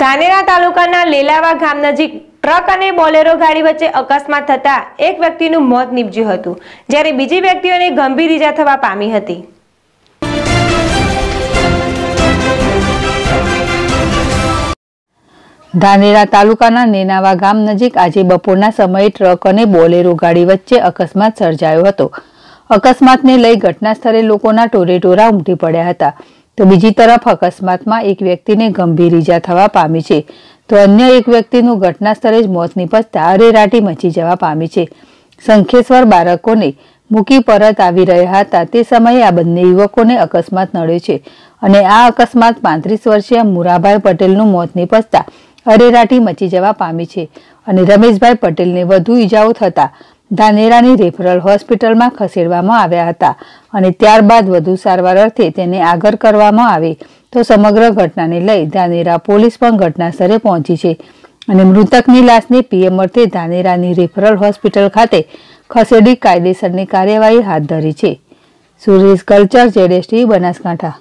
ધાનેરા તાલુકાના લેલાવા ગામ નજીક ટ્રક અને બોલેરો ગાડી વચ્ચે અકસ્માત થતા એક વ્યક્તિનું મોત નીપજ્યું હતું જ્યારે બીજી વ્યક્તિઓને ગંભીર ઈજા થવા પામી હતી ધાનેરા તાલુકાના નેનાવા ગામ નજીક આજે બપોરના સમયે ટ્રક અને બોલેરો ગાડી વચ્ચે અકસ્માત સર્જાયો હતો અકસ્માતને લઈ ઘટના સ્થળે લોકોના ટોરેટોરા ઉમટી પડ્યા હતા તો બીજી તરફ અકસ્માતમાં એક વ્યક્તિને ગંભીર ઈજા થવા પામી છે તો અન્ય એક વ્યક્તિનું ઘટના સ્થળે જ મોત નિપજતા અરેરાટી મચી જવા પામી છે સંખેશ્વર બાળકોને મૂકી પરત આવી રહ્યા હતા તે સમયે આ બંને યુવકોને અકસ્માત નડ્યો છે અને આ અકસ્માત પાંત્રીસ વર્ષીય મુરાભાઈ પટેલનું મોત નિપજતા અરેરાટી મચી જવા પામી છે અને રમેશભાઈ પટેલને વધુ ઈજાઓ થતા ધાનેરાની રેફરલ હોસ્પિટલમાં ખસેડવામાં આવ્યા હતા અને ત્યારબાદ વધુ સારવાર અર્થે તેને આગળ કરવામાં આવે તો સમગ્ર ઘટનાને લઈ ધાનેરા પોલીસ પણ ઘટનાસ્થળે પહોંચી છે અને મૃતકની લાશને પીએમ અર્થે ધાનેરાની રેફરલ હોસ્પિટલ ખાતે ખસેડી કાયદેસરની કાર્યવાહી હાથ ધરી છે સુરેશ કલ્ચર જેડેસટી બનાસકાંઠા